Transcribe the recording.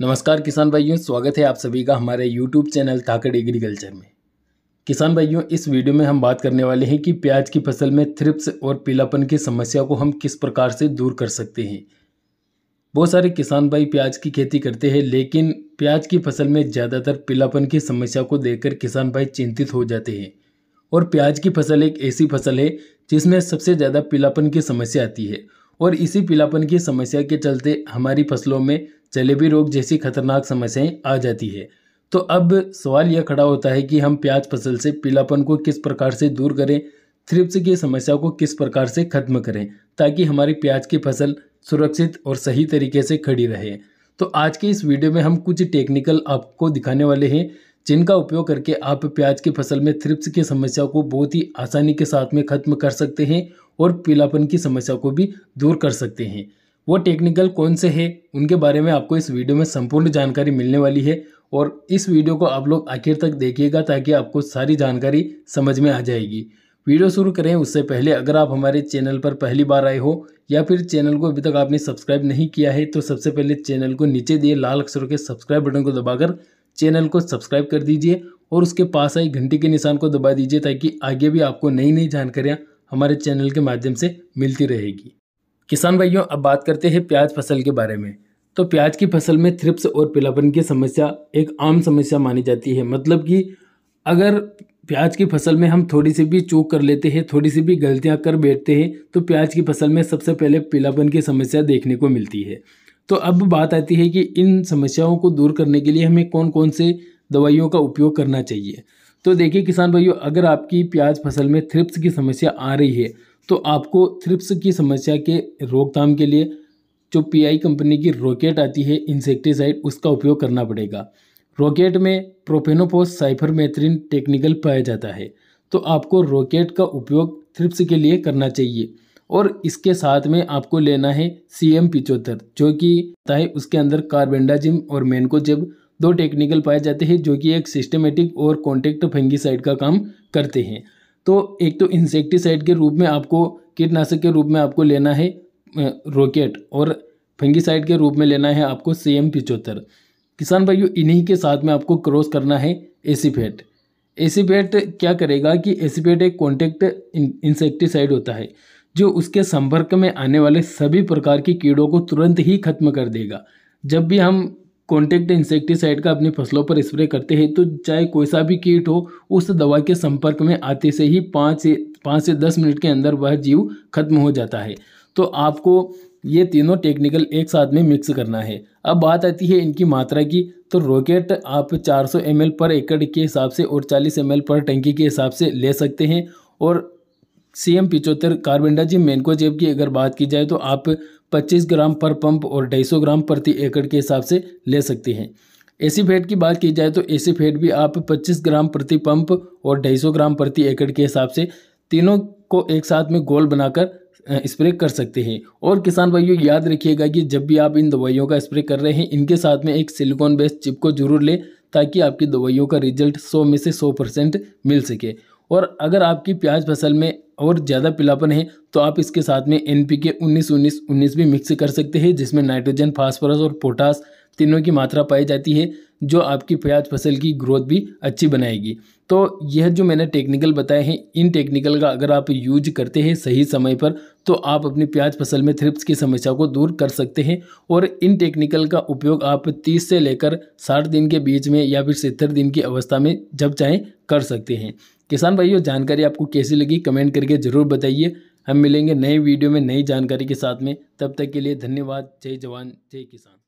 नमस्कार किसान भाइयों स्वागत है आप सभी का हमारे यूट्यूब चैनल थाकड़ एग्रीकल्चर में किसान भाइयों इस वीडियो में हम बात करने वाले हैं कि प्याज की फसल में थ्रिप्स और पीलापन की समस्या को हम किस प्रकार से दूर कर सकते हैं बहुत सारे किसान भाई प्याज की खेती करते हैं लेकिन प्याज की फसल में ज़्यादातर पीलापन की समस्या को देखकर किसान भाई चिंतित हो जाते हैं और प्याज की फसल एक ऐसी फसल है जिसमें सबसे ज़्यादा पीलापन की समस्या आती है और इसी पीलापन की समस्या के चलते हमारी फसलों में जलेबी रोग जैसी खतरनाक समस्याएं आ जाती है तो अब सवाल यह खड़ा होता है कि हम प्याज फसल से पीलापन को किस प्रकार से दूर करें थ्रिप्स की समस्या को किस प्रकार से खत्म करें ताकि हमारी प्याज की फसल सुरक्षित और सही तरीके से खड़ी रहे तो आज के इस वीडियो में हम कुछ टेक्निकल आपको दिखाने वाले हैं जिनका उपयोग करके आप प्याज की फसल में थ्रिप्स की समस्या को बहुत ही आसानी के साथ में खत्म कर सकते हैं और पीलापन की समस्या को भी दूर कर सकते हैं वो टेक्निकल कौन से हैं उनके बारे में आपको इस वीडियो में संपूर्ण जानकारी मिलने वाली है और इस वीडियो को आप लोग आखिर तक देखिएगा ताकि आपको सारी जानकारी समझ में आ जाएगी वीडियो शुरू करें उससे पहले अगर आप हमारे चैनल पर पहली बार आए हो या फिर चैनल को अभी तक आपने सब्सक्राइब नहीं किया है तो सबसे पहले चैनल को नीचे दिए लाल अक्षरों के सब्सक्राइब बटन को दबाकर चैनल को सब्सक्राइब कर दीजिए और उसके पास आई घंटी के निशान को दबा दीजिए ताकि आगे भी आपको नई नई जानकारियाँ हमारे चैनल के माध्यम से मिलती रहेगी किसान भाइयों अब बात करते हैं प्याज फसल के बारे में तो प्याज की फसल में थ्रिप्स और पीलापन की समस्या एक आम समस्या मानी जाती है मतलब कि अगर प्याज की फसल में हम थोड़ी सी भी चूक कर लेते हैं थोड़ी सी भी गलतियां कर बैठते हैं तो प्याज की फसल में सबसे पहले पीलापन की समस्या देखने को मिलती है तो अब बात आती है कि इन समस्याओं को दूर करने के लिए हमें कौन कौन से दवाइयों का उपयोग करना चाहिए तो देखिए किसान भाइयों अगर आपकी प्याज फसल में थ्रिप्स की समस्या आ रही है तो आपको थ्रिप्स की समस्या के रोकथाम के लिए जो पीआई कंपनी की रॉकेट आती है इंसेक्टिसाइड उसका उपयोग करना पड़ेगा रॉकेट में साइफर साइफरमेथ्रिन टेक्निकल पाया जाता है तो आपको रॉकेट का उपयोग थ्रिप्स के लिए करना चाहिए और इसके साथ में आपको लेना है सी एम पिचोत्तर जो कि है उसके अंदर कार्बेंडाजिम और मेनकोजेब दो टेक्निकल पाए जाते हैं जो कि एक सिस्टमेटिक और कॉन्टेक्ट फंगीसाइड का काम करते हैं तो एक तो इंसेक्टिसाइड के रूप में आपको कीटनाशक के रूप में आपको लेना है रोकेट और फंगिसाइड के रूप में लेना है आपको सी एम पिचहत्तर किसान भाइयों इन्हीं के साथ में आपको क्रॉस करना है एसीफेट एसीपेट क्या करेगा कि एसीपेट एक कॉन्टेक्ट इंसेक्टिसाइड होता है जो उसके संपर्क में आने वाले सभी प्रकार के कीड़ों को तुरंत ही खत्म कर देगा जब भी हम कॉन्टेक्ट इंसेक्टिसाइड का अपनी फसलों पर स्प्रे करते हैं तो चाहे कोई सा भी कीट हो उस दवा के संपर्क में आते से ही पाँच से पाँच से दस मिनट के अंदर वह जीव खत्म हो जाता है तो आपको ये तीनों टेक्निकल एक साथ में मिक्स करना है अब बात आती है इनकी मात्रा की तो रॉकेट आप 400 ml पर एकड़ के हिसाब से और 40 ml पर टंकी के हिसाब से ले सकते हैं और सी एम पिचोत्तर कार्बेंडा जी मेनको जेब की अगर बात की जाए तो आप 25 ग्राम पर पंप और 250 ग्राम प्रति एकड़ के हिसाब से ले सकते हैं एसी फेट की बात की जाए तो एसी फेट भी आप 25 ग्राम प्रति पंप और 250 ग्राम प्रति एकड़ के हिसाब से तीनों को एक साथ में गोल बनाकर स्प्रे कर सकते हैं और किसान भाइयों याद रखिएगा कि जब भी आप इन दवाइयों का स्प्रे कर रहे हैं इनके साथ में एक सिलिकॉन बेस्ड चिप को जरूर लें ताकि आपकी दवाइयों का रिजल्ट 100 में से 100 परसेंट मिल सके और अगर आपकी प्याज फसल में और ज़्यादा पिलापन है तो आप इसके साथ में एन पी के उन्नीस उन्नीस उन्नीस भी मिक्स कर सकते हैं जिसमें नाइट्रोजन फास्फोरस और पोटास तीनों की मात्रा पाई जाती है जो आपकी प्याज फसल की ग्रोथ भी अच्छी बनाएगी तो यह जो मैंने टेक्निकल बताए हैं इन टेक्निकल का अगर आप यूज करते हैं सही समय पर तो आप अपनी प्याज फसल में थ्रिप्स की समस्या को दूर कर सकते हैं और इन टेक्निकल का उपयोग आप 30 से लेकर 60 दिन के बीच में या फिर सत्तर दिन की अवस्था में जब चाहें कर सकते हैं किसान भाइयों जानकारी आपको कैसी लगी कमेंट करके ज़रूर बताइए हम मिलेंगे नए वीडियो में नई जानकारी के साथ में तब तक के लिए धन्यवाद जय जवान जय किसान